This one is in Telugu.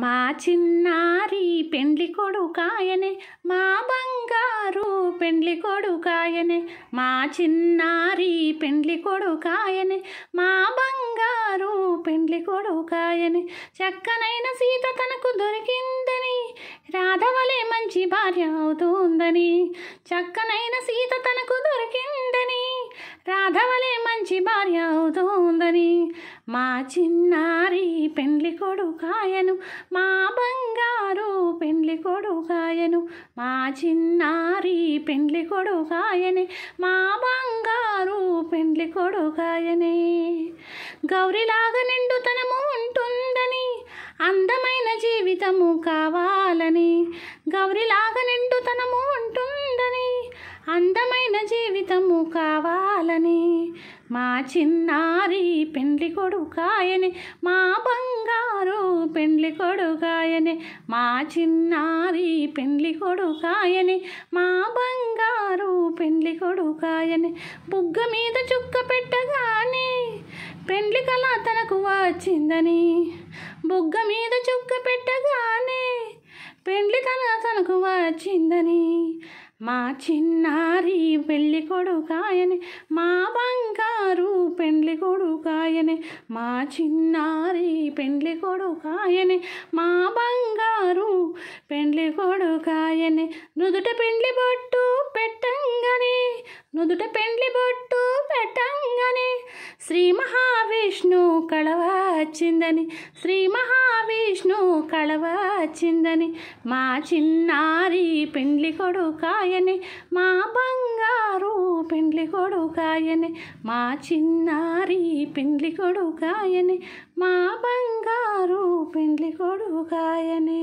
మా చిన్నారి పెండ్లి కొడుకాయనే మా బంగారు పెండ్లి కొడుకాయనే మా చిన్నారి పెండ్లి కొడుకాయనే మా బంగారు పెండ్లి కొడుకాయనే చక్కనైన సీత తనకు దొరికిందని రాధవలే మంచి భార్య అవుతుందని చక్కనైన సీత తనకు దొరికిందని రాధవలే మంచి భార్య అవుతుందని మా చిన్నారి పెండ్లి కొడుకాయను మా బంగారు పెండ్లి కొడుకాయను మా చిన్నారి పెండ్లి కొడుకాయనే మా బంగారు పెండ్లి కొడుకాయనే గౌరిలాగ నిండుతనము ఉంటుందని అందమైన జీవితము కావాలని గౌరిలాగ నిండుతనము ఉంటుందని అందమైన జీవితము కావాలని మా చిన్నారి పెండ్లి కొడుకాయనే మా బంగారు పెండ్లి కొడుకాయనే మా చిన్నారి పెండ్లి కొడుకాయనే మా బంగారు పెండ్లి కొడుకాయనే బుగ్గ మీద చుక్క పెట్టగానే పెండ్లి కళ తనకు వచ్చిందని బుగ్గ మీద చుక్క పెట్టగానే పెండ్లి కళ తనకు వచ్చిందని మా చిన్నారి పెళ్ళి కొడుకాయని మా బంగారు పెండ్లి కొడుకాయనే మా చిన్నారి పెండ్లి కొడుకాయనే మా బంగారు పెండ్లి కొడుకాయనే నుదుట పెండ్లి బొట్టు పెట్టంగానే నుదుట పెండ్లి బొట్టు పెట్టంగానే శ్రీ మహావిష్ణు కళవచ్చిందని శ్రీ మహావిష్ణు కళవచ్చిందని మా చిన్నారి పెండ్లి కొడుకాయని మా బంగారు పెండ్లి కొడుకాయని మా చిన్నారి పెండ్లి కొడుకాయని మా బంగారు పెండ్లి కొడుకాయని